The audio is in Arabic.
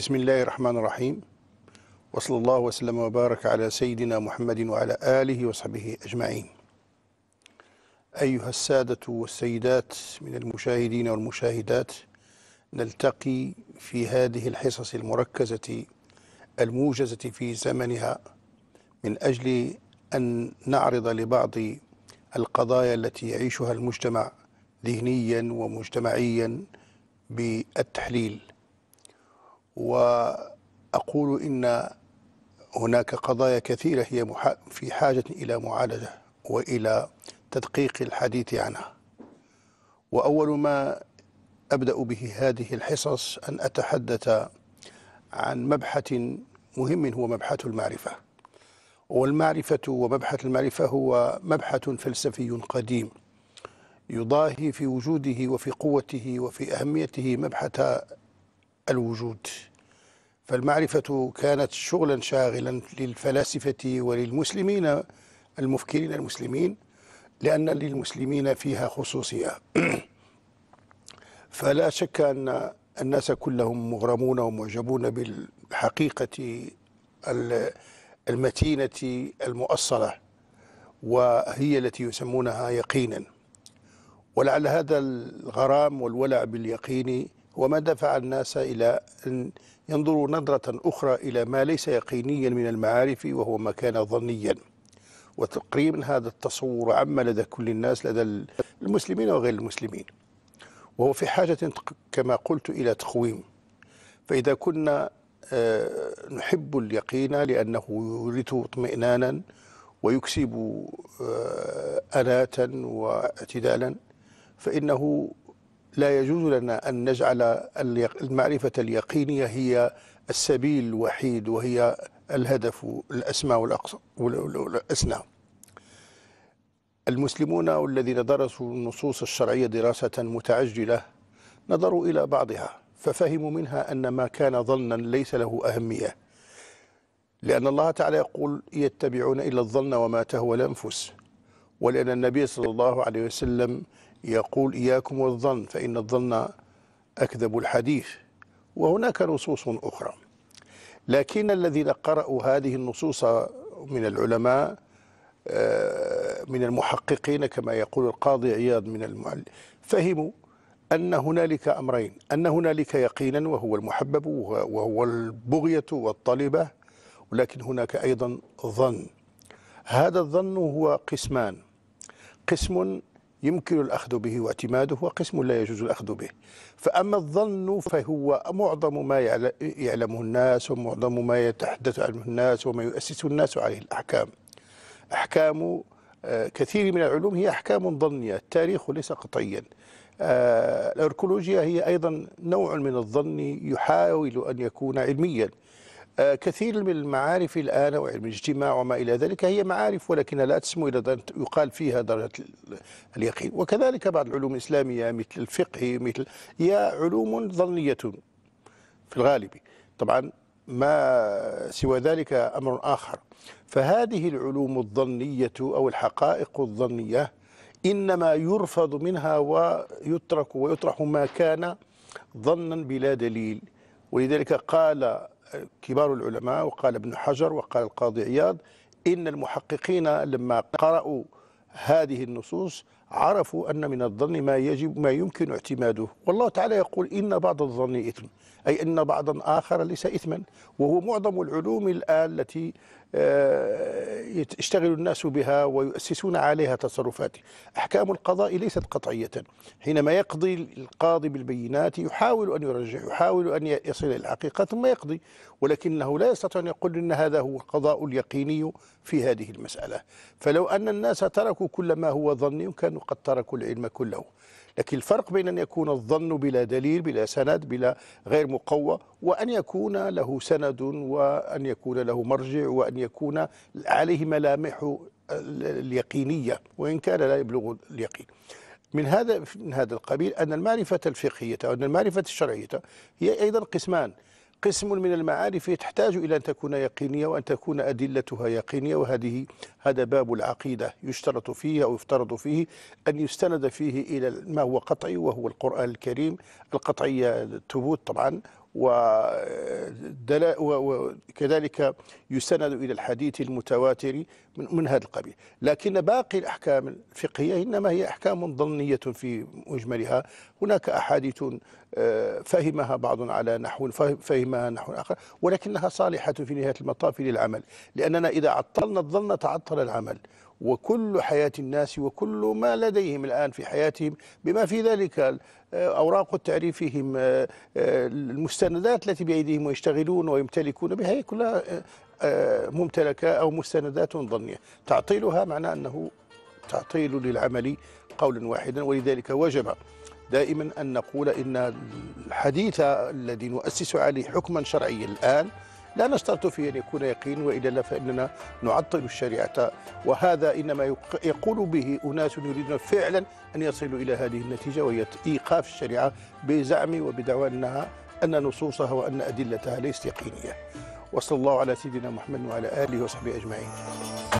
بسم الله الرحمن الرحيم وصلى الله وسلم وبارك على سيدنا محمد وعلى آله وصحبه أجمعين أيها السادة والسيدات من المشاهدين والمشاهدات نلتقي في هذه الحصص المركزة الموجزة في زمنها من أجل أن نعرض لبعض القضايا التي يعيشها المجتمع ذهنيا ومجتمعيا بالتحليل وأقول إن هناك قضايا كثيرة هي في حاجة إلى معالجة وإلى تدقيق الحديث عنها وأول ما أبدأ به هذه الحصص أن أتحدث عن مبحث مهم هو مبحث المعرفة والمعرفة ومبحث المعرفة هو مبحث فلسفي قديم يضاهي في وجوده وفي قوته وفي أهميته مبحث الوجود فالمعرفة كانت شغلا شاغلا للفلاسفة وللمسلمين المفكرين المسلمين لأن للمسلمين فيها خصوصية فلا شك أن الناس كلهم مغرمون ومعجبون بالحقيقة المتينة المؤصلة وهي التي يسمونها يقينا ولعل هذا الغرام والولع باليقين وما دفع الناس إلى أن ينظروا نظرة أخرى إلى ما ليس يقينيا من المعارف وهو ما كان ظنيا وتقريبا هذا التصور عم لدى كل الناس لدى المسلمين وغير المسلمين وهو في حاجة كما قلت إلى تقويم فإذا كنا آه، نحب اليقين لأنه يورث اطمئنانا ويكسب آه، أناة واعتدالا فإنه لا يجوز لنا أن نجعل المعرفة اليقينية هي السبيل الوحيد وهي الهدف الأسمى والأسنى المسلمون والذين درسوا النصوص الشرعية دراسة متعجلة نظروا إلى بعضها ففهموا منها أن ما كان ظنا ليس له أهمية لأن الله تعالى يقول يتبعون إلا الظن وما تهوى الأنفس ولأن النبي صلى الله عليه وسلم يقول إياكم والظن فإن الظن أكذب الحديث وهناك نصوص أخرى لكن الذين قرأوا هذه النصوص من العلماء آه، من المحققين كما يقول القاضي عياض من المعلم فهموا أن هنالك أمرين أن هنالك يقينا وهو المحبب وهو البغية والطلبة ولكن هناك أيضا ظن هذا الظن هو قسمان قسم يمكن الأخذ به واعتماده وقسم لا يجوز الأخذ به فأما الظن فهو معظم ما يعلمه الناس ومعظم ما يتحدث عنه الناس وما يؤسس الناس عليه الأحكام أحكام آه، كثير من العلوم هي أحكام ظنية التاريخ ليس قطعيا آه، الأركولوجيا هي أيضا نوع من الظن يحاول أن يكون علميا آه، كثير من المعارف الآن وعلم الاجتماع وما إلى ذلك هي معارف ولكن لا تسمو إلى يقال فيها درجة اليقين وكذلك بعض العلوم الإسلامية مثل الفقه مثل هي علوم ظنية في الغالب طبعا ما سوى ذلك أمر آخر فهذه العلوم الظنية أو الحقائق الظنية إنما يرفض منها ويترك ويطرح ما كان ظنا بلا دليل ولذلك قال كبار العلماء وقال ابن حجر وقال القاضي عياض إن المحققين لما قرأوا هذه النصوص عرفوا أن من الظن ما يجب ما يمكن اعتماده والله تعالى يقول إن بعض الظن إثم أي أن بعضا آخر ليس إثما وهو معظم العلوم الآن التي آه، يشتغل الناس بها ويؤسسون عليها تصرفات أحكام القضاء ليست قطعية حينما يقضي القاضي بالبينات يحاول أن يرجح يحاول أن يصل إلى الحقيقة ثم يقضي ولكنه لا يستطيع أن يقول أن هذا هو القضاء اليقيني في هذه المسألة فلو أن الناس تركوا كل ما هو ظني كانوا وقد تركوا العلم كله لكن الفرق بين أن يكون الظن بلا دليل بلا سند بلا غير مقوى وأن يكون له سند وأن يكون له مرجع وأن يكون عليه ملامح آه، اليقينية وإن كان لا يبلغ اليقين من هذا من هذا القبيل أن المعرفة الفقهية أو أن المعرفة الشرعية هي أيضا قسمان قسم من المعارف تحتاج إلى أن تكون يقينية وأن تكون أدلتها يقينية وهذه هذا باب العقيدة يشترط فيه أو يفترض فيه أن يستند فيه إلى ما هو قطعي وهو القرآن الكريم القطعية الثبوت طبعا وكذلك يسند إلى الحديث المتواتر من, من هذا القبيل لكن باقي الأحكام الفقهية إنما هي أحكام ظنية في مجملها هناك أحاديث آه، فهمها بعض على نحو فهمها نحو آخر ولكنها صالحة في نهاية المطاف للعمل لأننا إذا عطلنا الظن تعطل العمل وكل حياة الناس وكل ما لديهم الآن في حياتهم بما في ذلك آه، أوراق تعريفهم آه، آه، المستندات التي بأيديهم ويشتغلون ويمتلكون بها هي كلها ممتلكة أو مستندات ظنية تعطيلها معنى أنه تعطيل للعمل قولا واحدا ولذلك وجب دائما أن نقول إن الحديث الذي نؤسس عليه حكما شرعيا الآن لا نشترط فيه أن يكون يقين وإلا فإننا نعطل الشريعة وهذا إنما يقول به أناس يريدون فعلا أن يصلوا إلى هذه النتيجة وهي إيقاف الشريعة بزعم وبدعوى أنها أن نصوصها وأن أدلتها ليست يقينية وصلى الله على سيدنا محمد وعلى آله وصحبه أجمعين